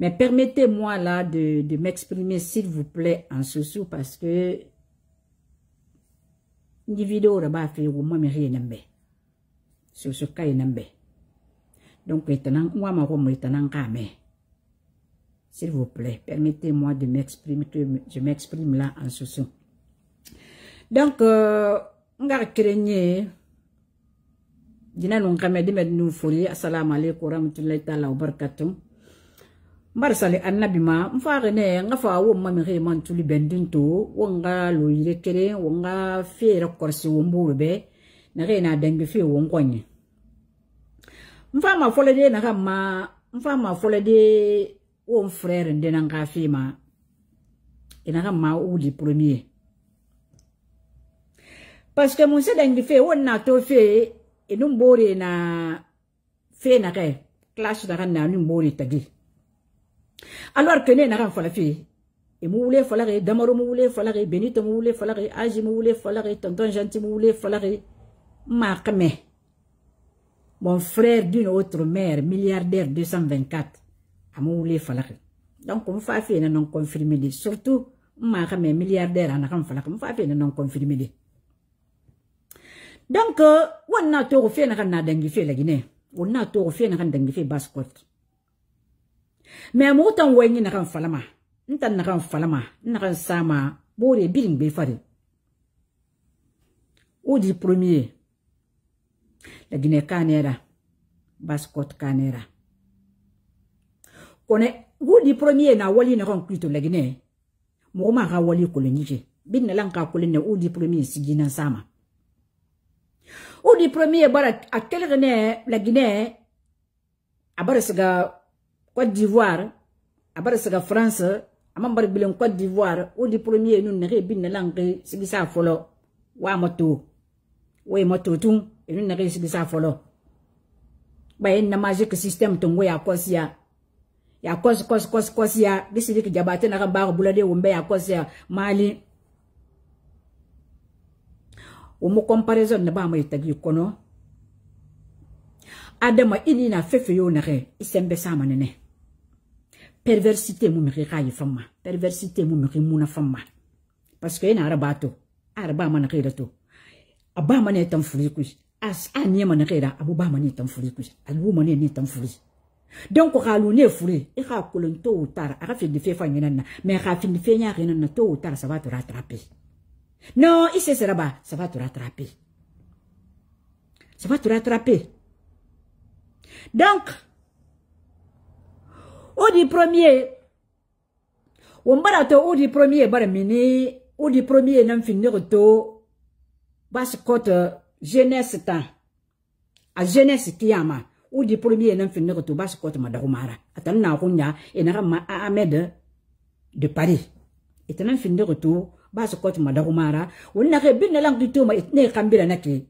Mais permettez-moi là de, de m'exprimer, s'il vous plaît, en sous parce que une vidéo là-bas fait au moins rien n'embe. Sur ce cas, n'embe. Donc, maintenant, moi, ma robe, maintenant, ramé. S'il vous plaît, permettez-moi de m'exprimer, je m'exprime là en sous Donc, euh, on a craigné, Dina l'on ramé de mettre nous fourrier. Assalamu alaikum wa rahmatullahi wa barakatuh. mbarisali annabi ma nfarene nga fa wo mamire mantuli bendinto wo nga loyire kere wo nga fere korsi wo mburu be nage na dangi fe wo nkonye nfa ma fole de naga ma nfa ma fole de wo frère nde na nga fe ma inaga e ma wo di premier parce que mon se dangi fe wo na to fe enum bore na fe na ke clash da kan na num bore tagi alors que ne falafi mu wule falare damaro moule falare benito moule falare aji moule falare tonton gentil moule falare makame mon frère d'une autre mère milliardaire 224 a falare donc on fa fait non confirmé surtout makame milliardaire anakan falare mu fa confirme. non confirmé donc on to fait na na la Guinée. me mo tan wo nyi na kan falama ntan na kan falama na kan sama bo de birin be fare o di premier la guinée canera bascot canera kone wo di premier na wali na kan kuito la guinée mo ma ga wali ko le nyije bin na lan ka ko le ne o di premier sigina sama o di premier bara a kelgene la guinée a bara siga Côte d'Ivoire, abar sega France, aman bar bilen Côte d'Ivoire, o di premier nu nere bin langue sigisa folo wa moto. We moto tun nu nere sigisa folo. Ba en na magic system tongo ya kosia. Ya kos kos kos kosia, bisidi ki jabate na ba bulade wombe ya kosia mali. Umu comparison na ba mai tagi kono. adama ini na fefe fɛn y'o nɛgɛ i s'a perversité mun mɛgɛ k'a ma perversité mun mɛgɛ mun parce que na araba to araba ma nɛgɛ to a ba ma ne tan furu koyi a a ɲɛ ma ba ne tan donc k'alu ne furu il k'a kolon to o taara a ka fini na mais k'a fini fɛn y'a ɲɛna na to o taara va tora a non i se sera ba ça va te rattraper, ça va te rattraper. donc odi premier wombara to odi premier bara mini odi premier nan finir to bas kote jeunesse tan a jeunesse kiyama odi premier nan finir to bas kote madarumara atan na kunya enara ma ahmed de paris etanan finir to bas kote madarumara wonna ke bin lang du to ma itne kambira nake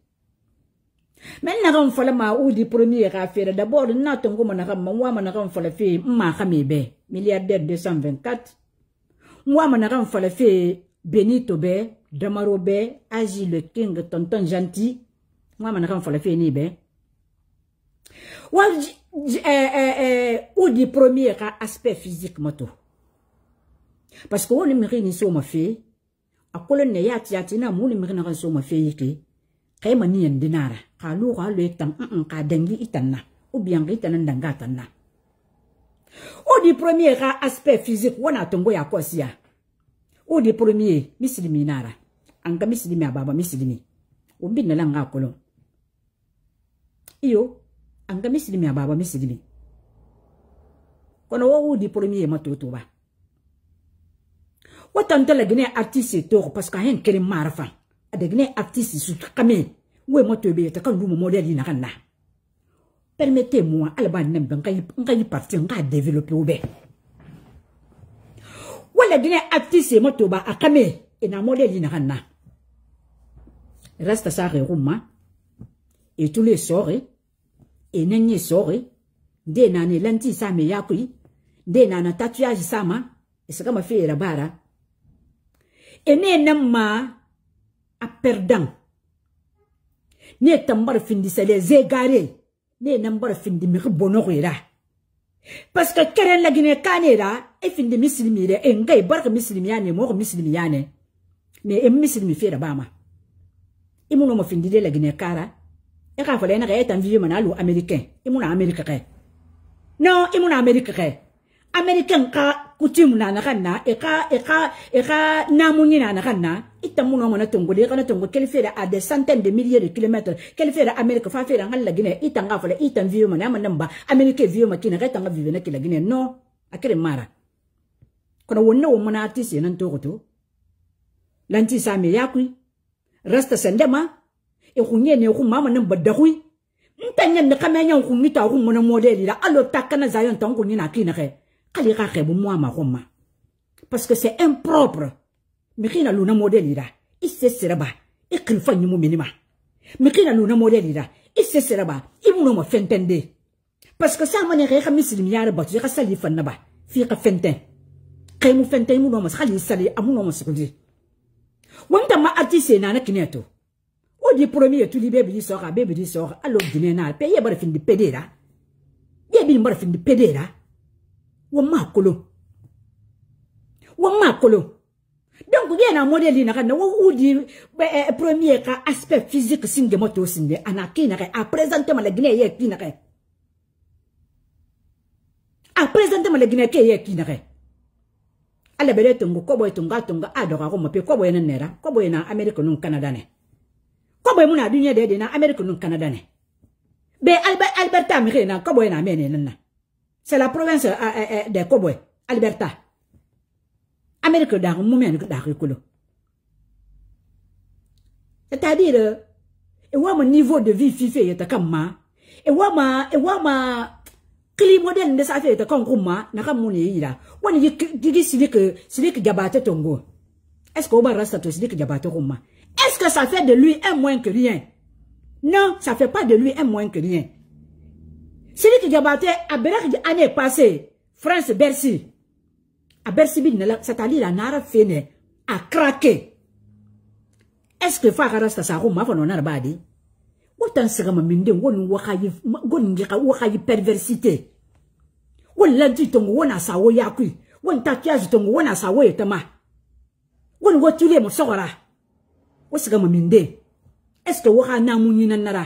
mɛ n naga n fɔlɔ ma u di premier k'a feere d'abord n na tɔn ko ma naga ma n wa ma naga n fɔlɔ fɛ yen n ma ka min bɛɛ milliardaire deux cent vingt quatre n wa ma naga n fɔlɔ fɛ yen benito bɛɛ damaro bɛɛ azi le king tonton gentil n wa ma naga n fɔlɔ fɛ yen ne bɛɛ wa u di premier ka aspect physique ma to parce que wo ni mɛgɛ ni so ma fɛ a kolo ne y'a ti a ti na mun ni mɛgɛ naga so ma fɛ yi ke. kai mani yen dinara ka lu ka lu itam mm ka dangi itan na ou bien ka itan ndanga tan na o di premier ka aspect physique wana tongo ya kosia ya. o di premier mislimi nara angka mislimi ababa mislimi o binna la nga kolo iyo angka mislimi ababa mislimi kono wo di premier matoto ba watantala gine artiste tor parce que hen kelim marfa adegne artiste sutukame we moto be yota kan lumu modèle ina kana permettez-moi alaba nembe ngai ngai parti ngai développer obe wala dine artiste moto ba akame ina modèle ina kana reste ça reruma et tous les soirs et nenye soirs de nane lenti sa me yakui de nana tatouage sama esaka mafira bara ene namma perdant. Ne tambar findi se les égarés. Ne nambar de mi là Parce que keren la Guinée canera et findi mire et ngay e bark misilmiane e mort misilmiane. Mais missile misilmi fait Obama. Et mon homme fin de la Guinée cara. Et rafale n'a rien vieux ou américain. Et mon américain. Non, et mon américain. Américain ka kutumu na na kana e ka e ka e ka namunyi na na kana itamuno ngona tongo de kana tongo e quelle fait à des centaines de milliers de kilomètres quelle fait amérique fa fait ngal la guinée itanga fa itan vieux mana manamba amérique vieux makina ka tanga vieux na kila guinée non akere mara kono wonna wo mona artiste nan to goto lanti sami yakui rasta sandema e kunye ne e ku mama nan badakui ntanya ne kamenya ku mita ku mona modeli la alo takana zayon tangu ni na kinare kali ga ge bo parce que c'est impropre Mekina khina luna model ira i se i khilfa nyi mo minima Mekina khina luna model ira i se mo mo fentende parce que ça mané ge ga mislim yaara batu ga sali fanna ba fi ga fenten kay mo fenten khali sali amu no mas kundi wanda ma artiste na na kineto o di premier tuli bebe di sora bebe di sora allo dine na pe ye bara fin di pedera ye bi bara di pedera wa ma kolon wa ma kolon donc yena modeli na kana udi eh, premier ka aspect physique singe moto singe anaki na a présenter ma la Guinée ye ki na a présenter ma la Guinée ke ye ki na ala bele tongo kobo tonga tonga adora ko mope kobo yena nera kobo yena America nun Canada ne kobo muna dunia de de na America nun Canada ne be Albert Alberta mi na kobo yena mene na C'est la province euh, euh, euh, des Cowboys, Alberta. Amérique d'Aru, Moumen d'Aru C'est-à-dire, et ouais, mon niveau de vie fifé est comme ma, et ouais, ma, et ouais, ma, climat moderne de sa fête est comme ma, n'a pas mon ira. Ouais, il dit, c'est que, c'est que Gabate Tongo. Est-ce qu'on va rester c'est que Gabate Roma? Est-ce que ça fait de lui un moins que rien? Non, ça fait pas de lui un moins que rien. Sidiki Diabaté, à Berek année passée, France, Bercy. À Bercy, c'est-à-dire la Nara Fene, a craqué. Est-ce que Fakara sa m'a fait l'honneur badi? Autant se ramaminde, on wakayi, on wakayi perversité. On l'a dit, on wana sawo yakui. On takiage, on wana sawo etama. On watule mo sora. On se ramaminde. Est-ce que wakana mouninanara?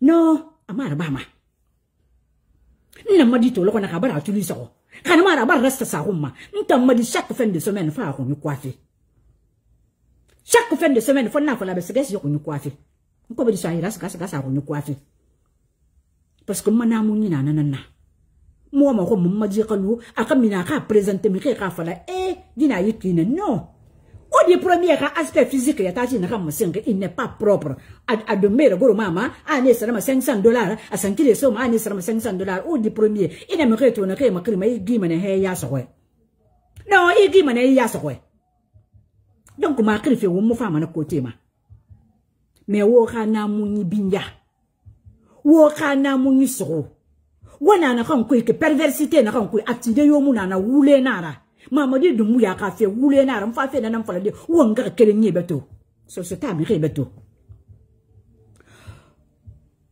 no amara bama nna madi to lokona kabara atuli so kana mara bar rasta sa humma nta madi chaque fin de semaine fa ko ni coiffer chaque fin de semaine fo na ko la besgesi ko ni coiffer ko be sa ira sa sa ko ni coiffer parce que mana mu ni na na na mo ma ko mumma je kanu aka mina ka présenter mi ka fala eh dina yitina non o de premier ka aspect physique ya tati naka mosenga il n'est pas propre a de mere goro mama a ne sera ma 500 dollars a sankile so ma ne sera ma 500 dollars o de premier ina me reto na kai makrima i gima na he ya sokwe non i gima na ya sokwe donc ma krife wo mo fama na kote ma mais wo ka na munyi binya wo ka na munyi so wana na kan ko ke perversité na kan ko acte de yo mu na na wule na ra mama di dum ya ka fe wule na ram fa fe na nam fa de won ga kere beto so so ta mi re beto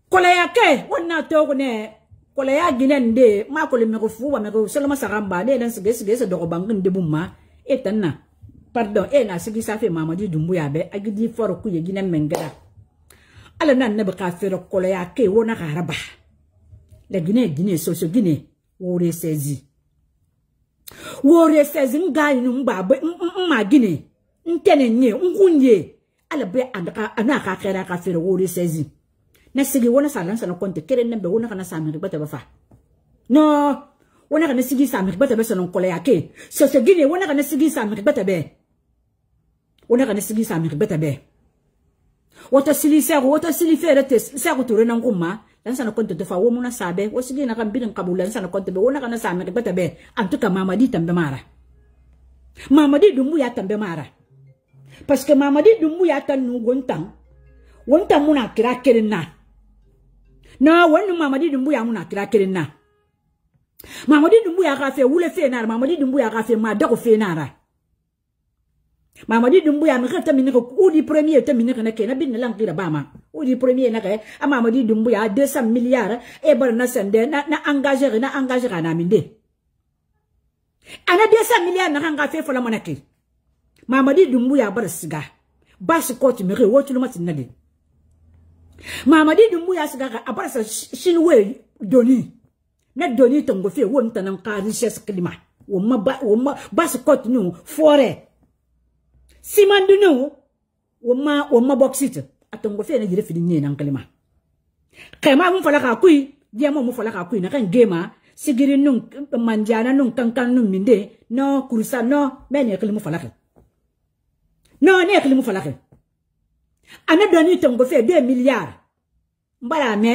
kola ya ke wonna to ko ne kola ya gine nde ma ko le me ko fu wa me ko ma ramba de dan sige sige se do ko bangin de bumma etanna pardon e na sigi sa fe mama di dum ya be agidi for ku ye ginen mengada ala nan ne ba ka fe kola ya ke wona ka legine la gine gine so so gine wore sezi wore sezi ngayini mbabe magine. ntene nye ngunye be andaka anaka kera kafir fere sezi na sigi wona salan sana konte kere nembe wona kana samiri bata bafa no wona kana sigi samiri bata besa non kola yake so se gine wona kana sigi samiri bata be wona kana sigi samiri bata be wota sili seru wota sili fere seru sego tore nanguma lansa na konto defa wo muna sabe wo sigi na kan bidin kabula lansa na konto be wo na kan sa ke bata be mama di tambe mara mamadi dumbu ya tambe mara parce que mamadi dumbu ya tan nu gontan wontan muna kira kirin na na wani mamadi dumbu ya muna kira kirin na mamadi dumbu ya fe wule fe na mamadi dumbu ya fe ma dako fe na ra mamadi dumbuya me ou mini ou premier te na na bin bama udi premier na mamadi dumbuya 200 milliards e na na na na engager na minde ana 200 milliards na nga fe fola monaki mamadi dumbuya bar siga bas court me nade mamadi dumbuya siga ka sa doni na doni tongo fe won tanan ka richesse climat wo ma ba wo ma bas forêt simandunu wama wama boxit atongo fe na jire fili ni na nkalima kema mun fala ka kui dia mo mun fala ka kui na kan gema sigiri nun manjana nun kankan nun minde no kursa no men ekli mun fala ka no ne ekli mun fala ka ana doni tongo fe 2 milliards mbara me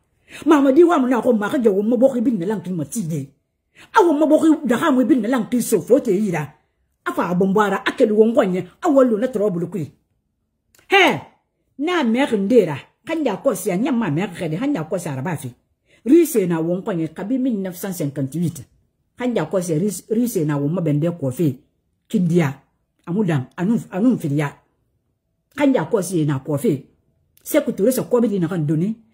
mama di wa mna ko maka jawo mo bokhi bin lang kin matide awo mo bokhi da ha mo bin lang kin so fote yira afa abombara akelu wongonye awolu na trouble ku he na mer ndera kanja kosi ya nyama mer khade hanja kosi arabafi rise na wongonye kabi 1958 kanja kosi rise na wonma bende kofi kindia amudan anu anu filia kanja kosi na kofi sekuturu se kobi dina kan doni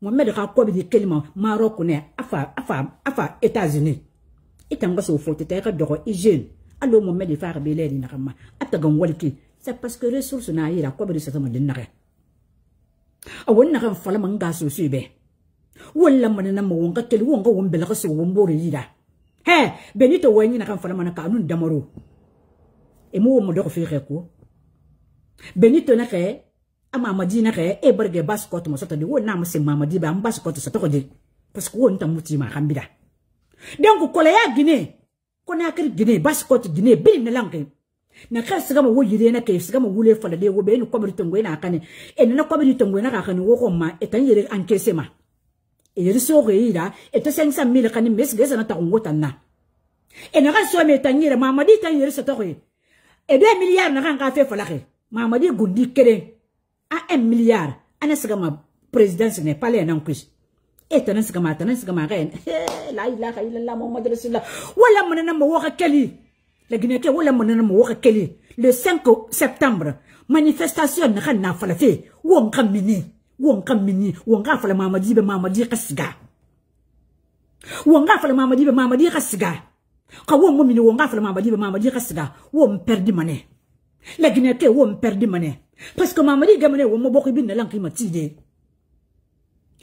Mohamed Rakobi de Kelman, Marocain, Afa, Afa, Afa, États-Unis. Et de d'or, Alors, Mohamed de faire l'air d'une c'est parce que les ressources n'a a Rakobi de Satan de Nara. Awan Nara Falamanga Susube. Walla ou on teli on He, benito wanyi nara que kanun damaro. Et moi, on me faire quoi? Benito n'a amamadi e na kaya e barge bas ko to masata di wona mase mamadi ba ambas ko to sato ko di parce que won tamuti ma kambida donc ko la ya gine ko na kir gine bas ko to gine bin na lanke na ka siga ma woyire na ke siga ma wule fala de wo be ni komri tongo na kane e na komri tongo na kane wo ko ma e tan yere encaisser ma e yere so re ira e to 500 000 kane mes gesa na ta ngo tan na e na ka so me tan yere mamadi tan yere sato ko e 2 milliards na kan ka fe fala ke mamadi gundi kere à un milliard ana sigama présidence ne pale nan kush e tanan sigama tanan sigama ga en la ilaha illallah muhammadur rasulullah wala mun nan mo waxa la guinée ke wala mun nan mo le 5 septembre manifestation na xana fala fe won xam mini won xam mini won ga fala mamadi be mamadi qasga won ga be mamadi m'a ka on mo mini won ga fala mamadi be mamadi qasga mané la guinée on perd perdi mané parce que mamadi gamane wo mo bokki lan ki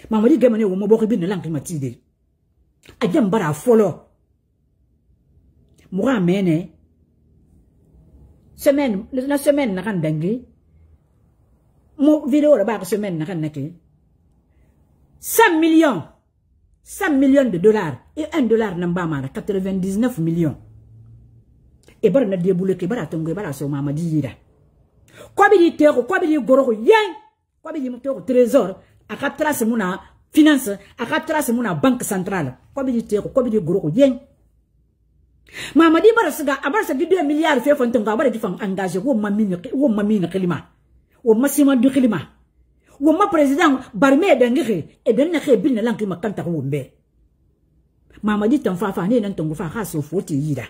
mamadi gamane wo mo bokki lan ki matide ajam bara folo mura mene semaine la semaine nakan kan dangi mo vidéo la ba semaine nakan kan 100 millions 100 millions de dollars et 1 dollar na pas 99 millions et bara na deboule ke bara tongo bara so mamadi kobidi quoi kobidi goroko yen kobidi muteko trésor aka trace muna finance Akatras trace muna banque centrale kobidi teko kobidi goroko yen mamadi Barasga, abarsa di 2 milliards fe fontenga abara di fang engagé wo mamini wo mamini khilima wo massima du khilima wo ma président barme dangere e denna bin bilna lanki makanta ko mbe mamadi tan fa fa ne nan tongu fa ha so yida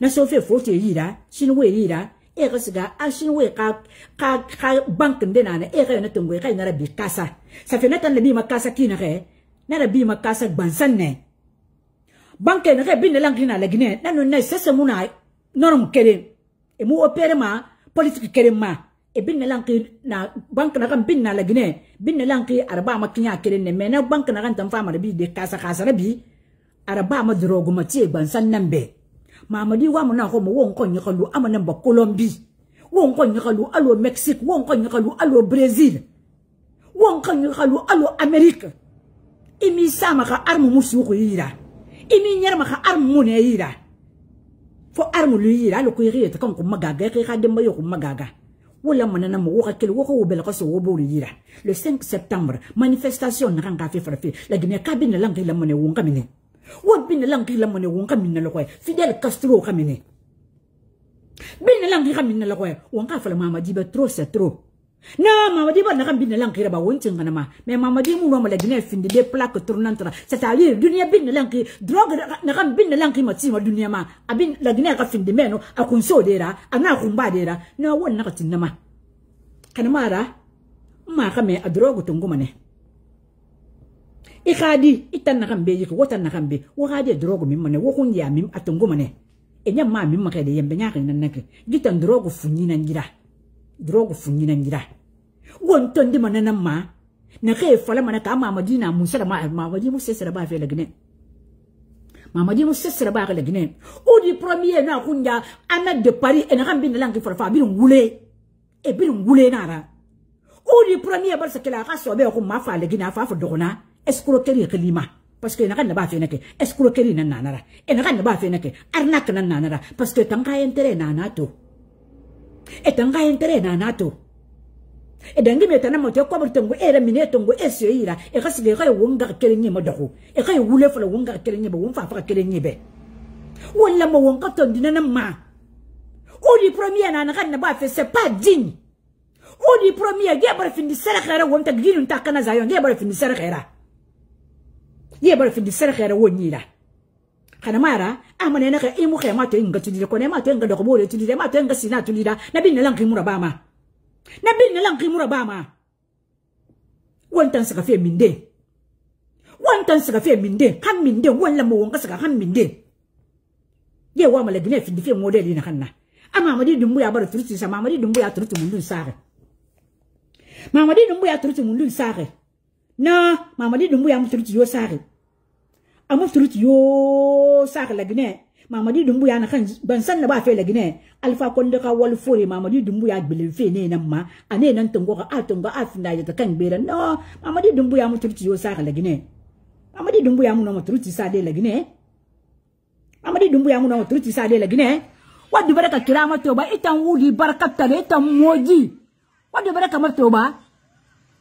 na so fe foti yida shin we yida ege siga ashin we ka ka ka bank nde nana ege na tungo ege na bi kasa sa fe na tan le bi makasa kina re na na bi makasa gbansan ne bank ne re bin lang kina la gine na no na sese muna norm kere e mu opere ma politique kere ma e bin lang ki na bank na kan bin na la gine bin lang ki arba ma kinya kere ne me na bank na kan tan fa ma bi de kasa kasa na bi arba ma drogo ma tie gbansan nan be mamadi wa mna homo wo nko nyikalu amana mba Colombie wo nyikalu alo Mexique wo nyikalu alo Brazil wo nyikalu alo Amerika. imi sama ka armu musu ko yira imi nyerma ka armu ne yira fo armu lu yira alo ko yira ta kan ko magaga ka demba yo ko magaga wala manana mo waka kele waka wobela ka so wobo yira le 5 septembre manifestation na kan ka fe frafi la gine kabine la ngila mane wo ngamine wa binela nkila mone wonka minna lokoye fidel castro ka mine binela nkira minna lokoye wonka fala mamadiba trop c'est trop na mamadiba naka binela nkira ba wontin kana ma mais mamadi mu no mala dina e finde des plaques tournantes c'est à dire dunia binela nkira drogue naka binela nkira matima dunia ma abin la dina ka finde meno akunso dera ana kumba dera na wonna ka tinama kana mara ma ka me a drogue tongomane ikadi itan itanagambe yiki watanagambe wakadi drogo mimane wokunja mim atongomane enya ma mimakede yembe nyaka nanake gita drogo funyina ngira drogo funyina ngira wonto ndi manana ma na kay fala mana ka mama dina musala ma mama di musesera ba fela gine mama di musesera ba fela gine o di premier na kunja ana de paris en gambe na langi farfa bi ngule e bi ngule nara o di premier bar sakela ka sobe ko ma dogona escroquerie ke lima parce que nakan ba fene ke escroquerie nan nanara e nakan ba fene ke arnaque nan nanara parce que tanga intérêt nanato e tanga intérêt nanato e dangi me tana mo te ko bur tongo era mine tongo esio ira e kasi ge kay wonga kele nyi mo dogo e kay wule fala wonga kele nyi be wonfa fa kele nyi be wala mo wonga ton dinana ma o di premier na nakan ba fe c'est pas digne o di premier ge bar fin di sera khara wonta ginu ta kana zayon ge bar fin di sera khara ye bara fi di khere wo nyira kana mara amane na ka imu khere mato inga ko ne mato inga doko bole tudire mato inga sina tudira na bin nalan kimura bama na bin nalan kimura bama wantan saka fi minde wantan saka fi minde kan minde won la mo won ka saka kan minde ye wa mala dunia fi di fi model ina kanna ama amadi dumbu ya bara turuti sama amadi dumbu ya turuti mundun sare mamadi dumbu ya turuti mundun sare na mamadi dumbu ya mutuluti yo sare amutuluti yo sari la Mama di dumbu ya nakan bansan na ba fe la gine alfa konde ka wal mama mamadi dumbu ya gbele fe ne nan ma ane nan tongo ka atongo afina ya kan bere no di dumbu ya mutuluti yo sari la Mama mamadi dumbu ya turuti sa de la Mama mamadi dumbu ya turuti sa de la di bere ka kirama toba itan wudi baraka tale itan moji wadu baraka toba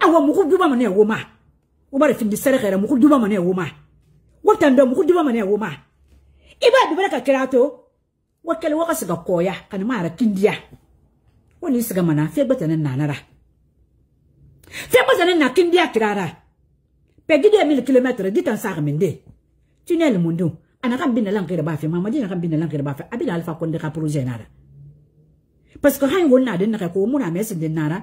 awa muku duba mane woma umar fin di sare khere muku duba mane woma wata ndo muku duba mane woma iba dubara ka kirato wakale waka siga koya kan mara kindiya wani siga mana fe bata nan nanara fe bata nan na kindiya kirara pegide mil kilometre ditan sa mende tunnel mundu ana kan binna lan kira ba fe mama dina kan binna lan kira ba fe abida alfa konde ka projet nara parce que han wonna den na ko muna mesin den nara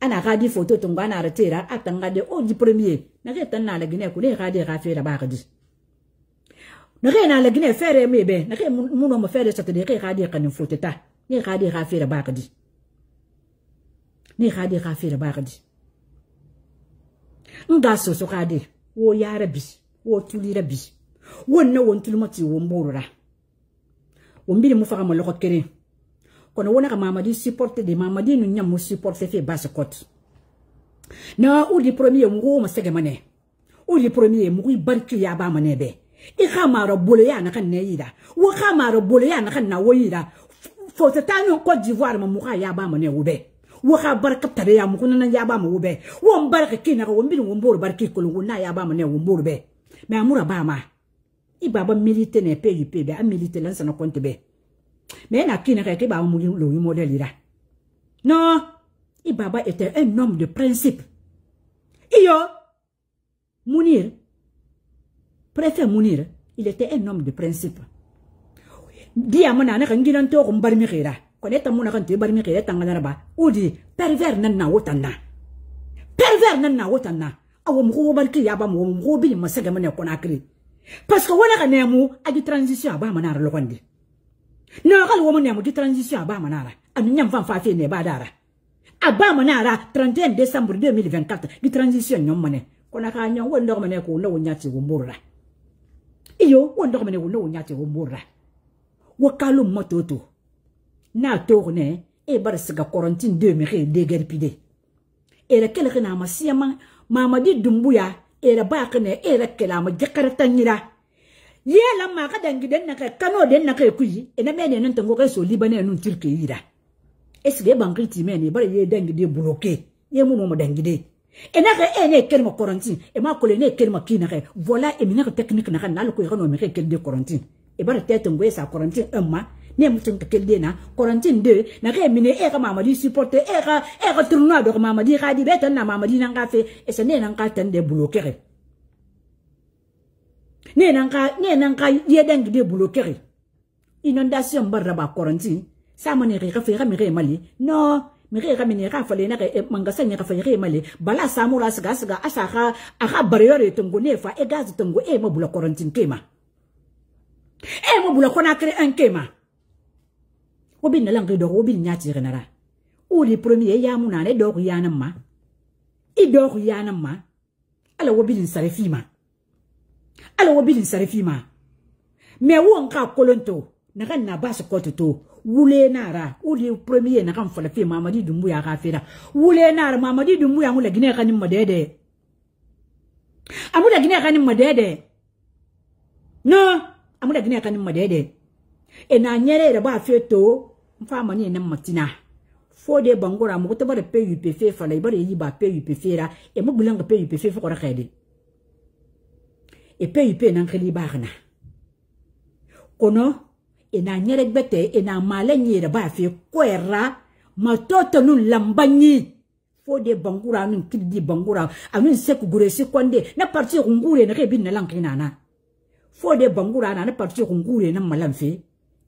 ana gadi photo tongo ana retira atanga de o oh, di premier nage tanna la gine ko ne gadi gafira bagdi nage na la gine fere mebe nage muno mo fere satade ke gadi kanin photo ta ne gadi gafira bagdi ne gadi gafira bagdi nga so so gadi wo yara bi wo tulira bi wonna won tulmati wo mborora wo mbiri mu faga mo lokot kere kono wonaka mamadi supporte de mamadi nu ñammo supporte fe base cote na udi premier mugoma segemane udi premier mugu barki ya ba mane be i khamara bolo ya na kan neyida wo khamara bolo ya na kan na woyida fote tanu Côte d'Ivoire ma muga ya ba mane wube wo kha barka tare ya mugu na ya ba ma wube wo barka kina ko mbin wo mbor barki ko lungu na ya ba mane wo mbor be me amura ba ma i baba milite ne pe yupe be a milite lan sana konte be Mais ba était le modèle là. Non, Ibaba était un homme de principe. Iyo, Mounir, préfet Mounir, il était un homme de principe. Diamana n'a qu'un guilanto ou barmirera. à mon arante barmirera tanganaraba. Ou dit, pervers nana otana. Pervers nana otana. Awam robarki yabam wom robi masagamana konakri. Parce que voilà un a de transition ba bas manar na gal woman ne mu di transition aba manara aminyam fan fafe ne ba dara aba manara 31 décembre 2024 di transition nyom mane kona ka nyam wondo mane ko no nyati wo murra iyo wondo mane wo no nyati wo murra wo kalu mototo na tourne e bar siga quarantine 2000 de gerpide era kele kana masiyama mamadi dumbuya era ba kana era kala ma jakarta nyira yela maka dengi den naka kano den naka kuyi ena mene nan tango kai so libane nun tirke yira esige banki ti mene bare ye dengi de bloqué ye mu mo dengi de ena ka ene kel mo quarantine e ma kole ne e e kel ma kina ka voilà e technique na kan ko yano me de quarantine e bare tete ngoy sa quarantine un ma ne mu tanka kel de na quarantine de na ka e mine e ka mamadi supporter e ka e ka tournoi do mamadi ka di betan na mamadi nan fe e se ne nan ka de bloqué ne nenangka ne nanka ye dang de bloquer inondation barra ba quarantine sa mane re fe mali no mi re mi ne fa le na re e, manga sa ne fa re mali bala sa mu ras gas ga asa ha aha barriere tongo ne fa e gas tongo e mo bula kema e mo bula kona kre kema obi na lang do obi nya ti renara o le premier ya mu na ne do ya na ma i do ya na ma ala obi sarefima. fi ma ala wo bilin sarfi ma me won ka kolonto naga na ba sokoto to wule nara uli premier naga mfalafi mamadi dumbu ya kafira wule nara mamadi dumbu ya ngula gine kanin madede amula gine kanin madede no amula gine kanin madede e na nyere da ba feto mfa mani ne matina fode bangora mu to bare pe yupe fe fala ibare yi ba pe yupe fe ra e mu bulanga pe yupe fe fa kora kaide epeyi pe enankeli barna kono ena nyeregbete ena male nyere ba fe kwera matoto nu lambanyi fode bangura anu kidi bangura anu seku guresi kwande na parti ngure na kebi na lanki nana fode bangura na na parti ngure na malamfe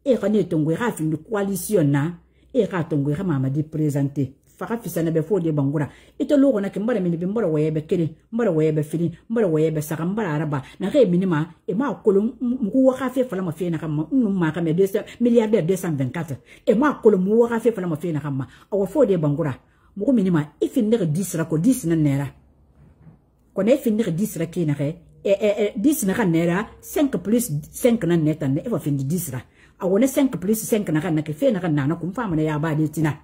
e kane tongwe rafi ni coalition na e ka tongwe ka mama di présenter faka fisana bɛ fo de bangura ito logo na kimbara mini bimbara waye bɛ kiri mbara waye bɛ fili mbara waye bɛ saka mbara araba na kai minima e ma kolon mugu waka fe fala ma fe na kama nnu ma kama 200 milliardaire 224 e ma kolon mu waka fe fala ma fe na kama awa fo de bangura mugu minima ifi e ndega 10 ra ko 10 na nera ko na e ifi ndega 10 ra ke na kai e e 10 e, na kan nera 5 plus 5 na neta ne e fa fin 10 ra awa ne 5 plus 5 na kan na ke fe na kan na na kum fa ma ya ba de tina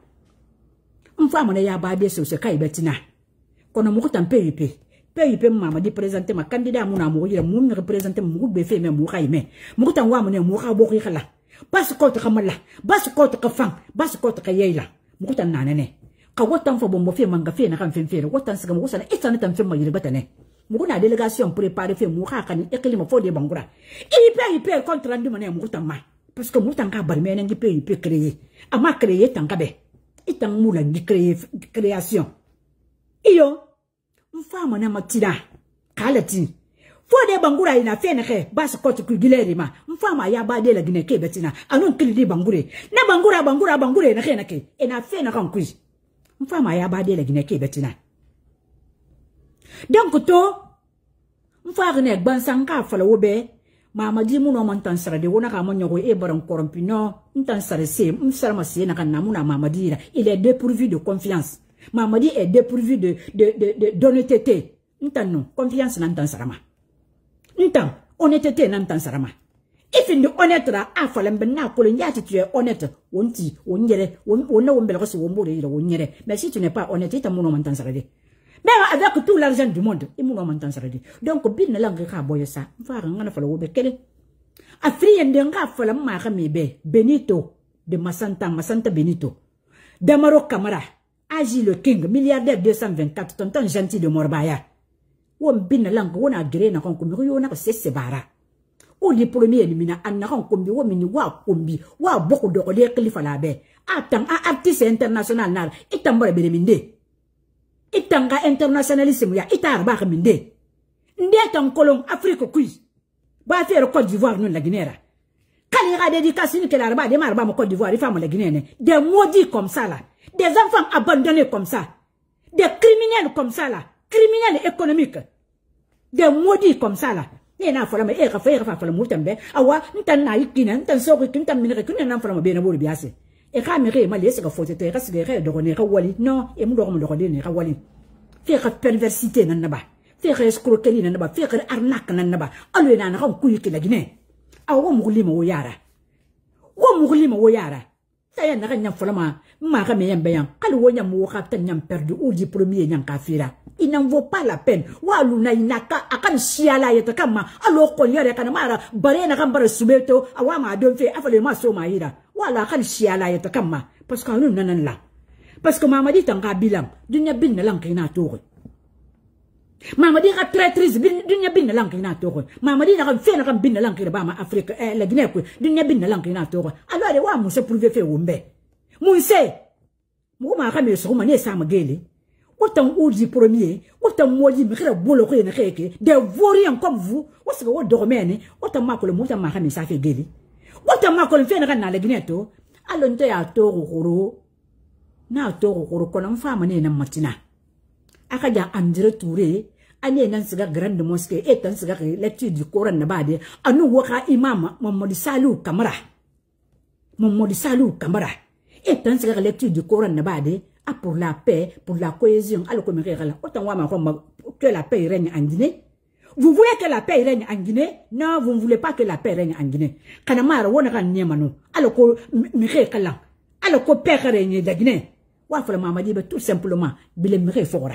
mfa mwana ya ba bia sose kai betina kono muko tam PUP PUP mama di présenter ma candidat mona mo yira mo ngi représenter mo be fe me mo kay me muko tam wa mo ne mo ka bo ki khala bas ko to kamala bas ko to kafan bas ko to kayela muko tam nanane ka watan fa bombo fe manga fe na kan e fe fe watan siga mo sana itana tam fe ma yira batane muko na délégation préparer fe mo ka kan eklima fo de bangura ipe ipe contre ndu mo ne muko tam ma parce que muko tam ka bar me ne ngi PUP créer ama créer tan ka be itangula création iyo mfamo na matira kalati fode bangura ina fenexe bas kote kugileri ma mfama ya badela dine kebe tina anon ah kilidi bangure na bangura bangura bangure na xena ke ina fena kan kuzi mfama ya badela dine kebe tina donc to mfagne gbansan ka fala wobe mama di muno man tan sara de wona ka man nyogo e baran korompi no ntan sara se m sara ma na kan namuna mama di il est dépourvu de confiance mama di est dépourvu de de de d'honnêteté ntan non confiance nan tan sara ma ntan honnêteté nan tan sara ma ifin honnête la a falen ben na kolon ya tu es honnête wonti wonyere wonna wombele ko se wombore ira wonyere mais si tu n'es pas honnête ta muno man tan mais avec tout l'argent du monde i ça ngoma dit. donc bi la nga ka boyo sa mfara ngana fala wobe kele afriya nde nga fala ma ka ben, benito de masanta masanta benito damaro kamara, agi le king milliardaire 224 tonton gentil de morbaya won bin la a wona on na kon ko a yo na ko sesse bara o di premier ni mina an na kan kombi wo mini wa kombi wa boko de kli fala be un artiste international na itambare bele minde itanga internationalisme ya itarabaka minde ndeta nkolong afrique kuy ba faire côte d'ivoire non la guinée quand il y a des dédicaces que mo des marba côte d'ivoire femme la guinée des maudits comme ça là des enfants abandonnés comme ça des criminels comme ça là criminels économiques des maudits comme ça là ni na fola mais e ka e ka fɔ a fɔra awa n n'a yi ntan na n tan sɔgɔ kin n tan minɛ kin na b'olu e ga me ge e male e se ka fotsete e ga seke ge e dogone e ga wali non e mo dogo mologolene e ga walin fe ga perversité nanna ba fe ga escroquerie nanna ba fe ga arnaque nanna ba alo e nana ga nkuyi ke lagine awa ah, wo mogolima wo yara wo mogolima wo yara taya naga nyam folama maga me yambe yang kali wonya mu wakata nyam perdu uji premier nyam kafira il n'en vaut pas la peine walu na inaka akan siala yeta kama alo konyare kana mara bare na kan bare subeto awama don fe afale ma so maira wala akan siala yeta kama parce que nous nanan la parce que mamadi tanga bilang dunya bin na lang kina tore mamadi ka traîtrise dunia binna lanke ina togo mamadi na fena kam binna lanke ba ma afrique eh, la guinée ko dunia binna lanke ina togo alors eh, wa musa prouver fe wombe munse mo ma ka me so ma ne sa magele autant ouji premier autant moji me kra bolo ko ne keke des vauriens comme vous wasa wo dormene autant ma ko le muta ma ka me sa fe gele autant ma ko le fena kan na la guinée to alors nte ya togo koro na togo koro ko lam fama ne na matina aka andire touré ale dans grand grande mosquée et dans ce lecture du coran na bade anu waka imam mamadi salu kamara mamadi salu kamara dans ce siga lecture du coran na bade a pour la paix pour la cohésion alors ko autant wa ma que la paix règne en Guinée Vous voulez que la paix règne en Guinée Non, vous ne voulez pas que la paix règne en Guinée. Quand on a niemano. Alors que mire kala. Alors que paix règne de Guinée. Wa fala mamadi tout simplement bile mire fora.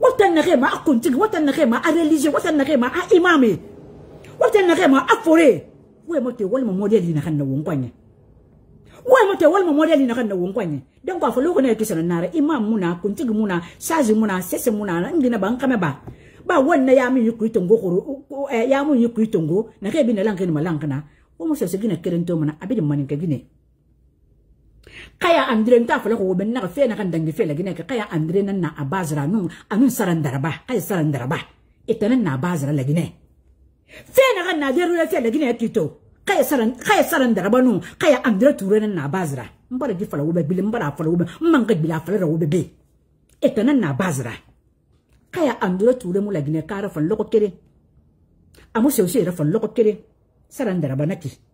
watanare ma akuntigi watanare ma arelize watanare ma a imame watanare ma afore wema te walma modeli na kanna wonkwanya wema te walma modeli na kanna wonkwanya dan ko afalo kona yake sananara imam muna kuntigi muna sazi muna sese muna ngina ban kame ba ba wanna ya min yuku itongo koro euh, ya mun yuku itongo na ke bi na lankene malankana wo mo sese gina kelento mana abidi maninka gine kaya andre nta fala ko ben na fe na kan dangi fe lagi na kaya andre nan na abazra nun anun saran daraba kaya saran daraba itanan na abazra lagi ne fe na kan na deru fe lagi ne kito kaya saran kaya saran daraba nun kaya andre ture nan na abazra mbara di fala wo be bil mbara fala wo be manga bila fala wo be itanan na abazra kaya andre ture mu lagi ne kara fala lokere amu se se ra fala lokere saran daraba naki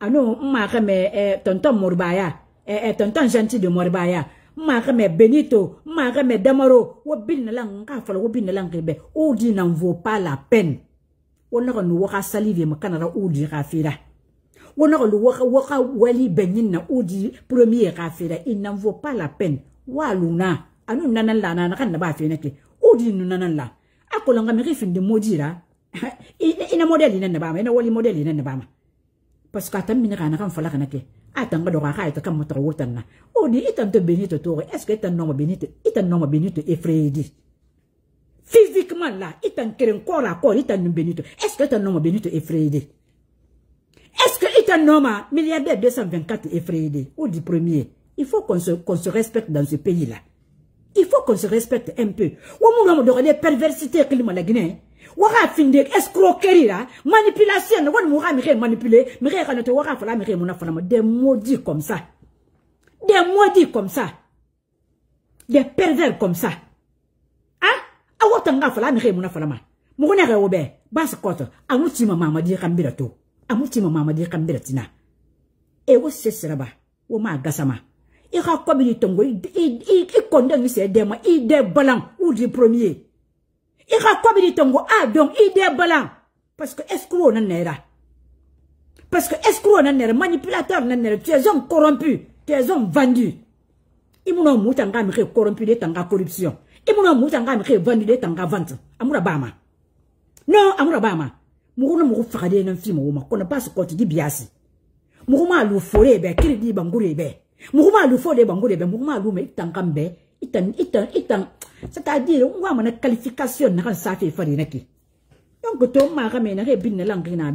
Anu mma kame eh, tonton morbaya e eh, eh, tonton gentil de Morbaya, mma kame Benito mma kame Damaro wo bin na lang ka fala wo bin na odi vaut pas la peine wona ko wo salive makana ra odi kafira wona ko wo waka wali benin na odi premier kafira il n'en vaut pas la peine waluna anu nanan la na kan ba fe nake odi nanan la akola ngami de modira ina model nan na ba ina wali model ina na ba parce que ata mine kana kan fala kana ke atanga doka ka comme kama tawo na o ni un to benito to est ce que ita noma benito ita noma benito e fredi physiquement là est-ce nkeren corps la corps ita de benito est ce que ita un benito e fredi est ce que ita noma milliardaire 224 e fredi ou du premier il faut qu'on se, qu'on se respecte dans ce pays là il faut qu'on se respecte un peu. Ou des perversité climat la Guinée. Wara fini escroquerie là, manipulation, wan moura mire manipuler, mire kanote wara fala mire mon fala des maudits comme ça. Des maudits comme ça. Des pervers comme ça. Hein? Ah, Awotanga fala mire au fala Basse Mouna reobe, mon petit maman ma mama di kambirato. E maman ma mama di kambiratina. Et où c'est ça là-bas? Ou ma gasama. Il raconte les tongo, il il il il Il dɛn Ou du balan ou du premier Il ka kɔ bɛ di ah donc dɔn balan parce que escroc est là? parce que escroc na nɛra manipulateur na tu es un corrompu tu es un vendu Il m'a corrompu de tanga corruption i muna mu que mi vendu de tanga vente Amoura bama non Amoura bama muguna mugu fagade film. fi ne kona pas ko ti biasi muguma lu fore eh be dit di bangure eh ben. Mouma le lufɔ de bango de Mouma mɔgɔ b'a itan itan, itan c'est à dire on a qualification naga sanfɛ i fari donc to ma ka mɛ nage bin na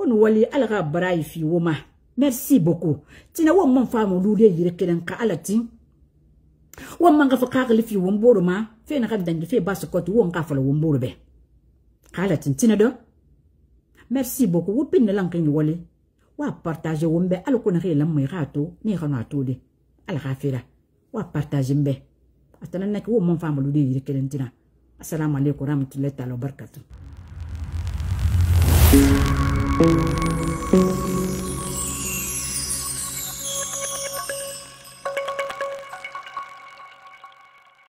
on wali ala ka fi woma merci beaucoup tina wo man fa mo lu de yire kelen ka ala tin fa ka lifi wo mboro fe na ka dangi fe ba sokoti wo be ka do merci beaucoup wo bin na wa partage wo mbɛ hali ko ne ka yɛlɛn mɔ i k'a to ne yɛrɛ kana a to de hali k'a feere wa partage mbɛ a tana ne ka wo man fa malo de yiri kelen tina asalaamualeykum warahmatulahi taala wabarakatu. thank you